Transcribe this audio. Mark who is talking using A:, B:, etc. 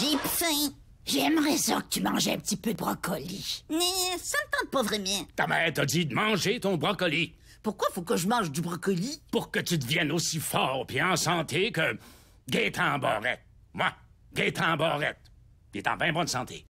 A: J'ai faim. J'aimerais ça que tu manges un
B: petit peu de brocoli. Mais ça me tente pas vraiment. Ta mère t'a dit de manger ton brocoli. Pourquoi faut que je mange du brocoli? Pour que tu deviennes aussi fort et en santé que Gaétan Barrette. Moi, Gaétan Barrette. Il est en bien bonne santé.